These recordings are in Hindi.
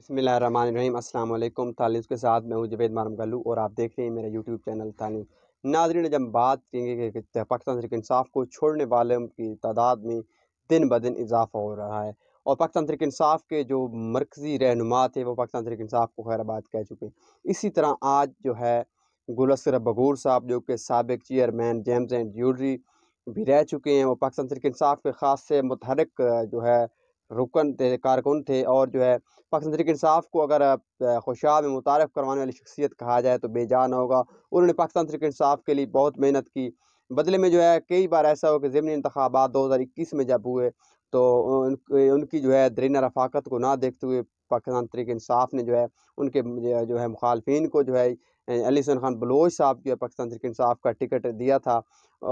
बसमिल तालीस के साथ मैं हूँ जवेद मारम गलू और आप देख रहे हैं मेरा यूट्यूब चैनल तालीस नाजरीन जब बात करेंगे कि पाकिस्तान तरीक इंसाफ को छोड़ने वालों की तादाद में दिन ब दिन इजाफा हो रहा है और पाकिस्तान तरीक इंसाफ के जो मरकज़ी रहनुमा थे वो पाकिस्तान तरीक इंसाफ को खैराबाद कह चुके हैं इसी तरह आज जो है गुलसर बगूर साहब जो कि सबक चेयरमैन जेम्स एंड ज्यूलरी भी रह चुके हैं वो पाकिस्तान तरीक इंसाफ के ख़ास से मुतहरक जो है रुकन थे कारकुन थे और जो है पाकिस्तान तरीके इंसाफ को अगर खुशाब में मुतारफ़ करवाने वाली शख्सियत कहा जाए तो बेजान होगा उन्होंने पाकिस्तान तरीके इंसाफ के लिए बहुत मेहनत की बदले में जो है कई बार ऐसा हो कि ज़मनी इंतबात दो हज़ार इक्कीस में जब हुए तो उनकी जो है दरीना रफाकत को ना देखते हुए पाकिस्तान तरीके इंसाफ ने जो है उनके जो है मुखालफन को जो है अली हुसैन खान बलोच साहब जो है पाकिस्तान तरीके इंसाफ का टिकट दिया था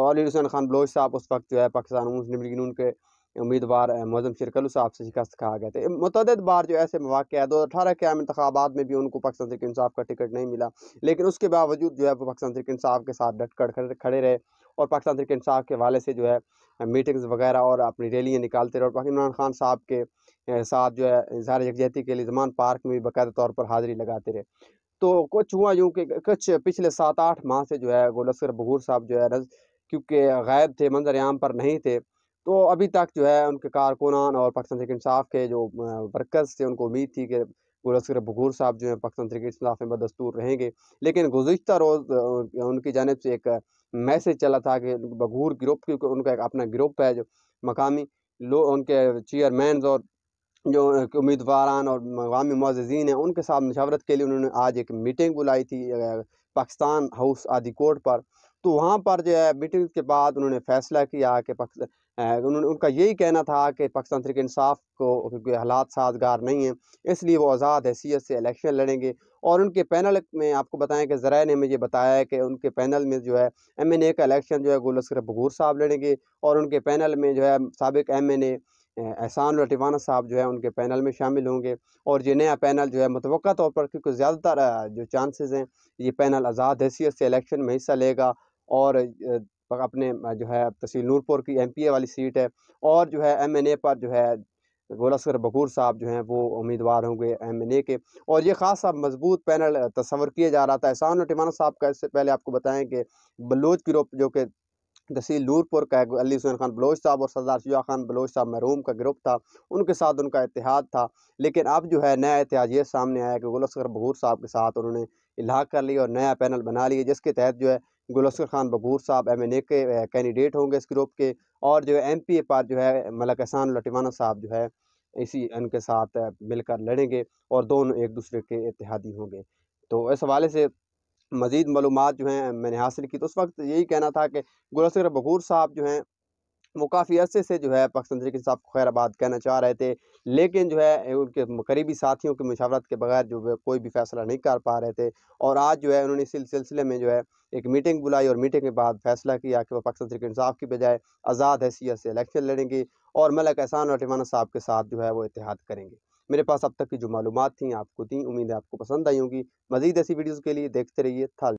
और अली हुसैन खान बलोच साहब उस वक्त जो है पाकिस्तान मुस्लिम लीग के उम्मीदवार मौजम शिरकलू साहब से शिकस्त खा गए थे मतद बार जो ऐसे मौाक़ है दो हज़ार अठारह के आम इंतबात में भी उनको पाकिस्तान तरीके इंसाफ का टिकट नहीं मिला लेकिन उसके बावजूद जो है वो पाकिस्तान तरीके इंसाफ के साथ डट कर खड़े रहे और पाकिस्तान तरीके इंसाफ के हवाले से जो है मीटिंग्स वगैरह और अपनी रैलियाँ निकालते रहे और इमरान खान साहब के साथ जो है इजहार यकजहती के लिए जमान पार्क में भी बाकायदा तौर पर हाज़िरी लगाते रहे तो कुछ हुआ यूँ कि कुछ पिछले सात आठ माह से जो है वो लश्कर बहूर साहब जो है क्योंकि गायब थे मंजर आम पर नहीं थे तो अभी तक जो है उनके कारकुनान और पाकिस्तान तहरीक इंसाफ के जो वर्कर्स थे उनको उम्मीद थी कि गुलस्कर बघूर साहब जो है पाकिस्तान तहरीक इंसाफ में बदस्तूर रहेंगे लेकिन गुज्त रोज़ उनकी जानब से एक मैसेज चला था कि बघूर ग्रुप की उनका एक अपना ग्रुप है जो मकामी लो उनके चेयरमैन और जो उम्मीदवारान और मकामी मुआजीन हैं उनके साथ मशावरत के लिए उन्होंने आज एक मीटिंग बुलाई थी पाकिस्तान हाउस आदि कोर्ट पर तो वहाँ पर जो है मीटिंग के बाद उन्होंने फैसला किया कि उन्होंने उनका यही कहना था कि पाकिस्तान तरीके इंसाफ को हालात साजगार नहीं हैं इसलिए वो आज़ाद हैसीत से इलेक्शन लड़ेंगे और उनके पैनल में आपको बताएं कि ज़रा ने मुझे बताया बताया कि उनके पैनल में जो है एम एन ए का इलेक्शन जो है गुल भगूर साहब लड़ेंगे और उनके पैनल में जो है सबक एम एन एहसान लटिवाना साहब जो है उनके पैनल में शामिल होंगे और ये नया पैनल जो है मुतव तौर पर क्योंकि ज़्यादातर जो चांसेस हैं ये पैनल आज़ाद हैसीयत से इलेक्शन में हिस्सा लेगा और अपने जो है तहसील नूरपुर की एमपीए वाली सीट है और जो है एमएनए पर जो है गोलासर बकूर साहब जो हैं वो उम्मीदवार होंगे एम एन ए के और ये खास साहब मजबूत पैनल तस्वर किया जा रहा था एहसान और टिमाना साहब का इससे पहले आपको बताएं कि बलोच गिरोह जो कि तहसील नूरपुर का अली हुसैन खान बलोच साहब और सरदार शुजा खान बलोच साहब महरूम का ग्रुप था उनके साथ उनका इतिहाद था लेकिन अब जो है नया इतिहाद ये सामने आया कि गुलस्कर बहूर साहब के साथ उन्होंने इलाहा कर लिया और नया पैनल बना लिया जिसके तहत जो है गुलस्कर खान बबूर साहब एम एन ए के कैंडिडेट होंगे इस ग्रुप के और जो है एम पी ए पार जो है मलक एहसान लटिवाना साहब जो है इसी इनके साथ मिलकर लड़ेंगे और दोनों एक दूसरे के इतिहादी होंगे तो इस हवाले से मज़ीद मालूम जो हैं मैंने हासिल की तो उस वक्त यही कहना था कि गुलस्कर बबूर साहब जो हैं वो काफ़ी अरसे से जो है पाकिस्तान तरीके साहब को खैराबाद कहना चाह रहे थे लेकिन जो है उनके करीबी साथियों के मशावरत के बगैर जो है कोई भी फैसला नहीं कर पा रहे थे और आज जो है उन्होंने इस सिलसिले में जो है एक मीटिंग बुलाई और मीटिंग के बाद फैसला किया कि वह पाकिस्तान तरीके साहब की बजाय आज़ाद हैसीत से इलेक्शन लड़ेंगी और मलक एहसान और टिमाना साहब के साथ जो है वो इतिहाद करेंगे मेरे पास अब तक की जो मालूम थी आपको दी उम्मीद है आपको पसंद आई होंगी मजीद ऐसी वीडियोज़ के लिए देखते रहिए था